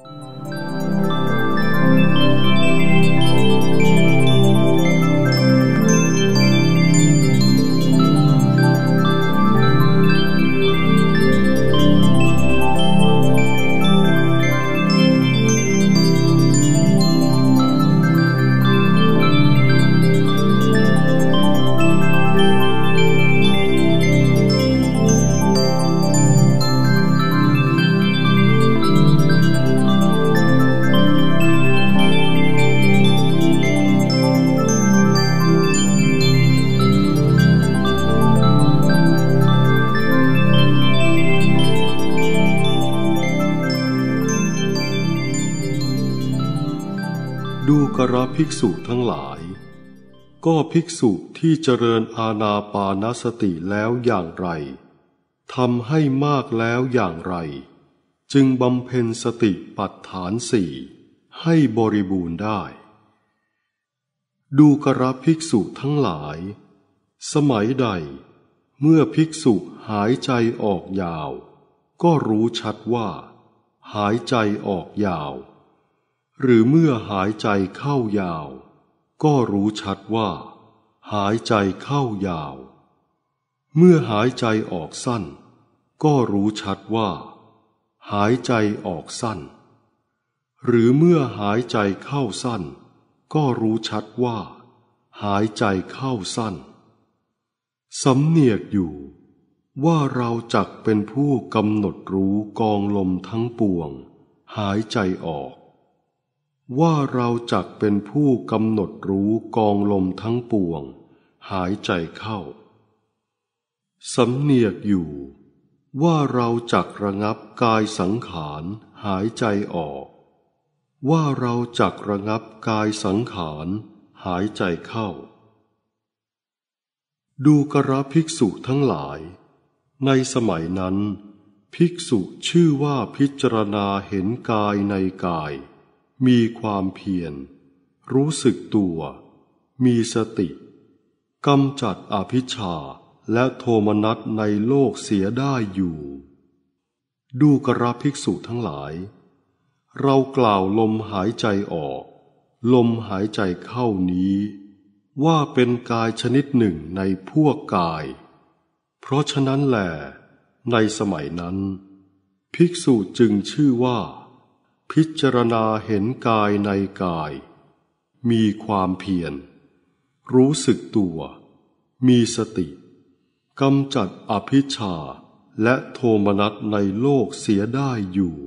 Thank mm. you. ดูกระภิกษุทั้งหลายก็ภิกษุที่เจริญอาณาปานสติแล้วอย่างไรทำให้มากแล้วอย่างไร จึงบำเพ็ญสติปัฏฐานสี่ให้บริบูรณ์ได้ ดูกระภิกษุทั้งหลาย สมัยใด เมื่อภิกษุหายใจออกยาว ก็รู้ชัดว่าหายใจออกยาวหรือเมื่อหายใจเข้ายาว ก็รู้ชัดว่า หายใจเข้ายาว เมื่อหายใจออกสั้น ก็รู้ชัดว่า หายใจออกสั้น หรือเมื่อหายใจเข้าสั้น ก็รู้ชัดว่า หายใจเข้าสั้นสำเนียกอยู่ว่าเราจักเป็นผู้กำหนดรู้กองลมทั้งปวง หายใจออกว่าเราจักเป็นผู้กำหนดรู้กองลมทั้งปวง หายใจเข้าสำเนียกอยู่ ว่าเราจักระงับกายสังขารหายใจออก ว่าเราจักระงับกายสังขารหายใจเข้า ดูกระภิกษุทั้งหลายในสมัยนั้น ภิกษุชื่อว่าพิจารณาเห็นกายในกายมีความเพียร รู้สึกตัว มีสติกำจัดอภิชาและโทมนัสในโลกเสียได้อยู่ ดูกระภิกษุทั้งหลาย เรากล่าวลมหายใจออก ลมหายใจเข้านี้ ว่าเป็นกายชนิดหนึ่งในพวกกาย เพราะฉะนั้นแหลในสมัยนั้น ภิกษุจึงชื่อว่าพิจารณาเห็นกายในกาย มีความเพียรรู้สึกตัว มีสติ กำจัดอภิชาและโทมนัสในโลกเสียได้อยู่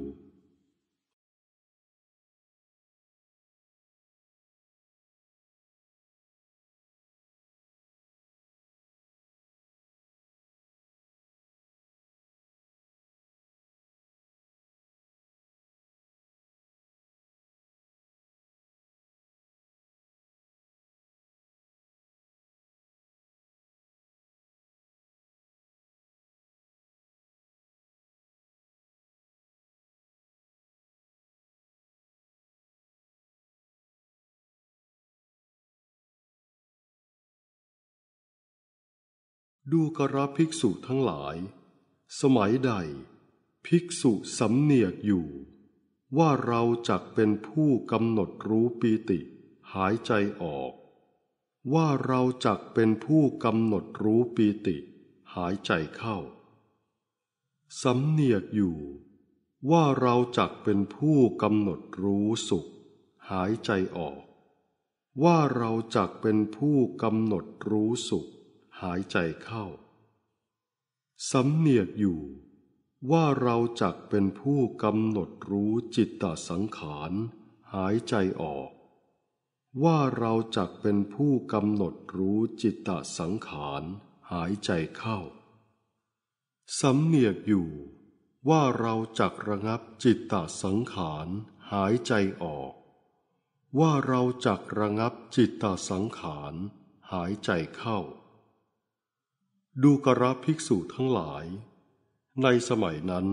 ดูกระภิกษุทั้งหลาย สมัยใด ภิกษุสำเนียกอยู่ ว่าเราจักเป็นผู้กำหนดรู้ปีติ หายใจออก ว่าเราจักเป็นผู้กำหนดรู้ปีติ หายใจเข้า สำเนียกอยู่ ว่าเราจักเป็นผู้กำหนดรู้สุข หายใจออก ว่าเราจักเป็นผู้กำหนดรู้สุขหายใจเข้า สำเนียกอยู่ ว่าเราจักเป็นผู้กำหนดรู้จิตตสังขาร หายใจออก ว่าเราจักเป็นผู้กำหนดรู้จิตตสังขาร หายใจเข้า สำเนียกอยู่ว่าเราจักระงับจิตตสังขาร หายใจออก ว่าเราจักระงับจิตตสังขาร หายใจเข้าดูกระภิกษุทั้งหลาย ในสมัยนั้น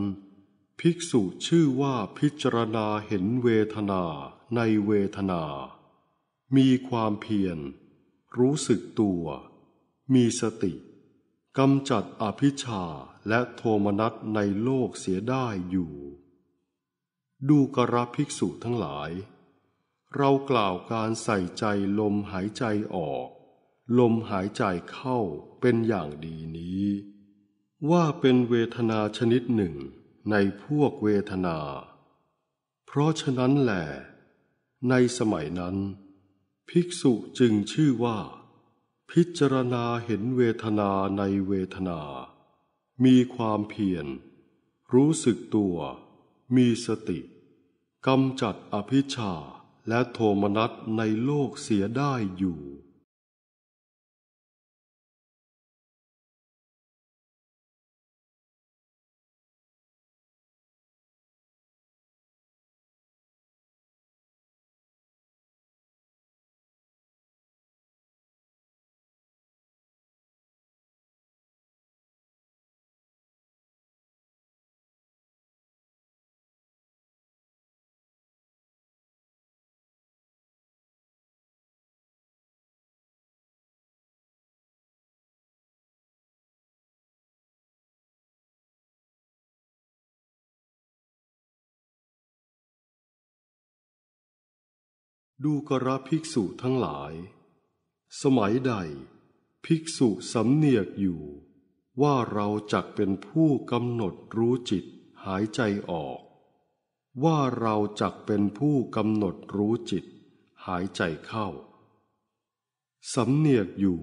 ภิกษุชื่อว่าพิจารณาเห็นเวทนาในเวทนา มีความเพียรรู้สึกตัว มีสติ กำจัดอภิชาและโทมนัสในโลกเสียได้อยู่ ดูกระภิกษุทั้งหลาย เรากล่าวการใส่ใจลมหายใจออกลมหายใจเข้าเป็นอย่างดีนี้ ว่าเป็นเวทนาชนิดหนึ่งในพวกเวทนา เพราะฉะนั้นแหลในสมัยนั้น ภิกษุจึงชื่อว่า พิจารณาเห็นเวทนาในเวทนา มีความเพียรรู้สึกตัว มีสติกำจัดอภิชาและโทมนัสในโลกเสียได้อยู่ดูกระภิกษุทั้งหลาย สมัยใด ภิกษุสำเนียกอยู่ ว่าเราจักเป็นผู้กำหนดรู้จิตหายใจออก ว่าเราจักเป็นผู้กำหนดรู้จิต หายใจเข้าสำเนียกอยู่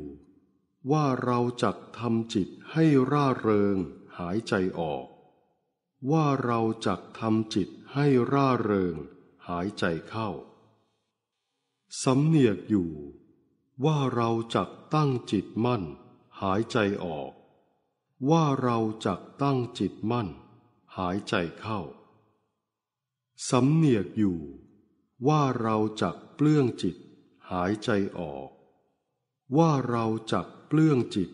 ว่าเราจักทำจิตให้ร่าเริงหายใจออก ว่าเราจักทำจิตให้ร่าเริงหายใจเข้าสำเนียกอยู่ ว่าเราจักตั้งจิตมั่น หายใจออก ว่าเราจักตั้งจิตมั่น หายใจเข้าสำเนียกอยู่ ว่าเราจักเปลื้องจิตหายใจออก ว่าเราจักเปลื้องจิต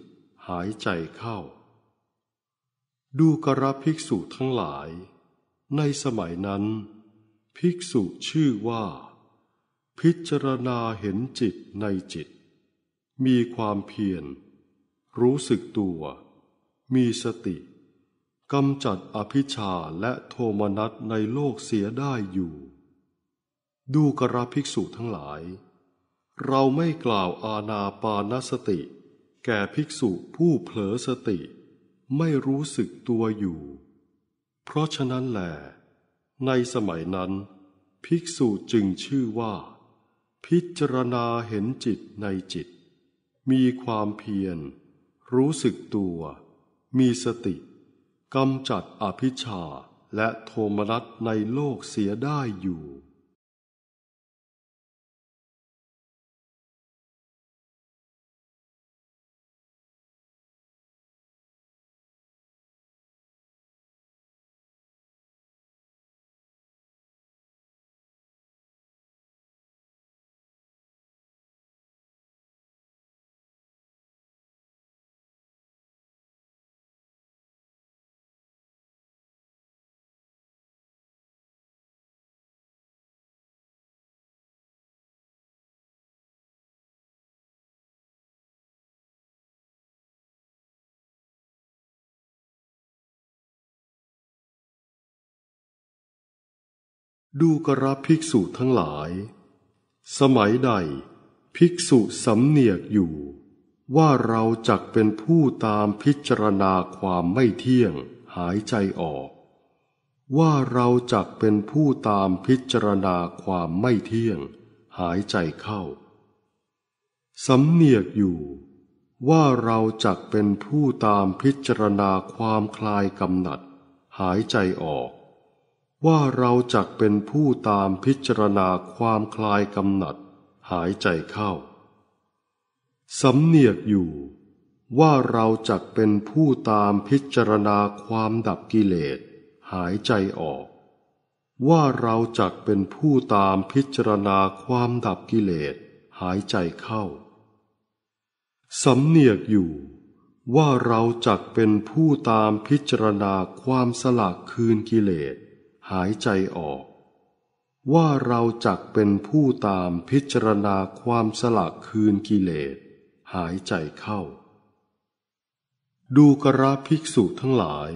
หายใจเข้า ดูกระภิกษุทั้งหลาย ในสมัยนั้น ภิกษุชื่อว่าพิจารณาเห็นจิตในจิต มีความเพียรรู้สึกตัว มีสติกำจัดอภิชาและโทมนัสในโลกเสียได้อยู่ ดูกระภิกษุทั้งหลาย เราไม่กล่าวอาณาปานสติ แก่ภิกษุผู้เผลอสติ ไม่รู้สึกตัวอยู่ เพราะฉะนั้นแหลในสมัยนั้น ภิกษุจึงชื่อว่าพิจารณาเห็นจิตในจิต มีความเพียร รู้สึกตัว มีสติ กำจัดอภิชาและโทมนัสในโลกเสียได้อยู่ดูกระภิกษุทั้งหลาย สมัยใด ภิกษุสำเนียกอยู่ ว่าเราจักเป็นผู้ตามพิจารณาความไม่เที่ยง หายใจออก ว่าเราจักเป็นผู้ตามพิจารณาความไม่เที่ยง หายใจเข้าสำเนียกอยู่ ว่าเราจักเป็นผู้ตามพิจารณาความคลายกำหนัด หายใจออกว่าเราจักเป็นผู้ตามพิจารณาความคลายกำหนัด หายใจเข้า สำเนียกอยู่ ว่าเราจักเป็นผู้ตามพิจารณาความดับกิเลสหายใจออก ว่าเราจักเป็นผู้ตามพิจารณาความดับกิเลส หายใจเข้า สำเนียกอยู่ ว่าเราจักเป็นผู้ตามพิจารณาความสละคืนกิเลสหายใจออก ว่าเราจักเป็นผู้ตามพิจารณาความสลักคืนกิเลสหายใจเข้า ดูกระภิกษุทั้งหลาย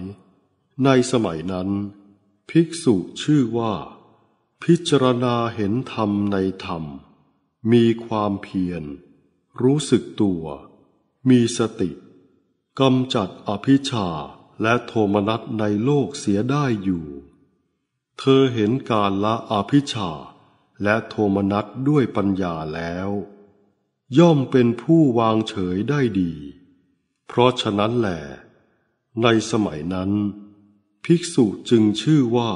ในสมัยนั้น ภิกษุชื่อว่า พิจารณาเห็นธรรมในธรรม มีความเพียร รู้สึกตัว มีสติกำจัดอภิชาและโทมนัสในโลกเสียได้อยู่เธอเห็นการละอภิชาและโทมนัสด้วยปัญญาแล้ว ย่อมเป็นผู้วางเฉยได้ดี เพราะฉะนั้นแหลในสมัยนั้น ภิกษุจึงชื่อว่า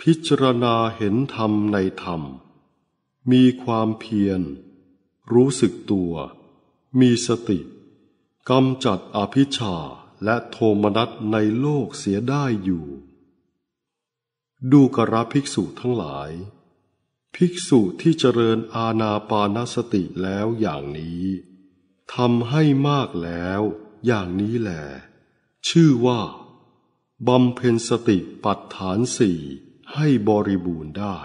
พิจารณาเห็นธรรมในธรรม มีความเพียร รู้สึกตัว มีสติกำจัดอภิชาและโทมนัสในโลกเสียได้อยู่ดูกระภิกษุทั้งหลาย ภิกษุที่เจริญอาณาปานสติแล้วอย่างนี้ ทำให้มากแล้วอย่างนี้แหลชื่อว่า บำเพ็ญสติปัฏฐานสี่ให้บริบูรณ์ได้